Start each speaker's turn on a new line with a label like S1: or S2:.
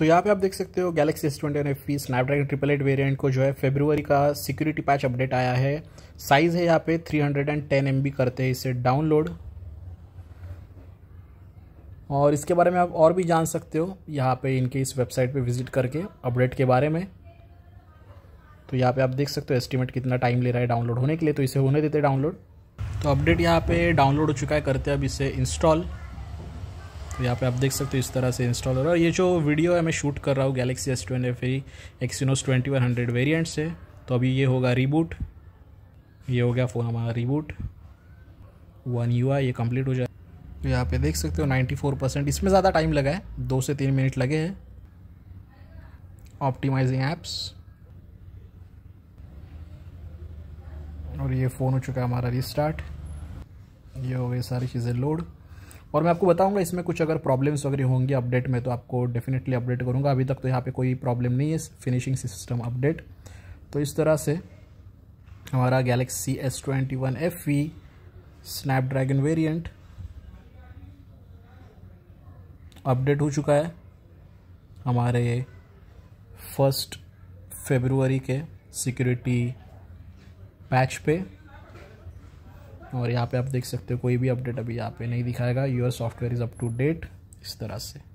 S1: तो यहाँ पे आप देख सकते हो Galaxy S twenty N F P Snapdragon triple eight variant को जो है फेब्रुवरी का सिक्योरिटी पैच अपडेट आया है साइज़ है यहाँ पे three hundred and ten M B करते हैं इसे डाउनलोड और इसके बारे में आप और भी जान सकते हो यहाँ पे इनके इस वेबसाइट पे विजिट करके अपडेट के बारे में तो यहाँ पे आप देख सकते हो एस्टिमेट कितना टाइम ले रहा है डाउनलोड होने के लिए तो इसे होने देते डाउनलोड तो अपडेट यहाँ पे डाउनलोड हो चुका है करते हैं अब इसे इंस्टॉल तो यहाँ पे आप देख सकते हो इस तरह से इंस्टॉल हो रहा है ये जो वीडियो है मैं शूट कर रहा हूँ Galaxy S twenty five Exynos twenty one hundred variant से तो अभी ये होगा रीबूट ये हो गया फ़ोन हमारा रीबूट वन यू ये कम्प्लीट हो जाए तो यहाँ पे देख सकते हो फोर परसेंट इसमें ज़्यादा टाइम लगा है दो से तीन मिनट लगे हैं ऑप्टिमाइजिंग एप्स और ये फ़ोन हो चुका है हमारा रिस्टार्ट ये हो गई सारी चीज़ें लोड और मैं आपको बताऊंगा इसमें कुछ अगर प्रॉब्लम्स वगैरह होंगी अपडेट में तो आपको डेफिनेटली अपडेट करूंगा अभी तक तो यहाँ पे कोई प्रॉब्लम नहीं है फिनिशिंग सिस्टम अपडेट तो इस तरह से हमारा Galaxy S twenty one F V Snapdragon variant update हो चुका है हमारे फर्स्ट फेबरवरी के सिक्योरिटी पैच पे और यहाँ पे आप देख सकते हो कोई भी अपडेट अभी यहाँ पे नहीं दिखाएगा your software is up to date इस तरह से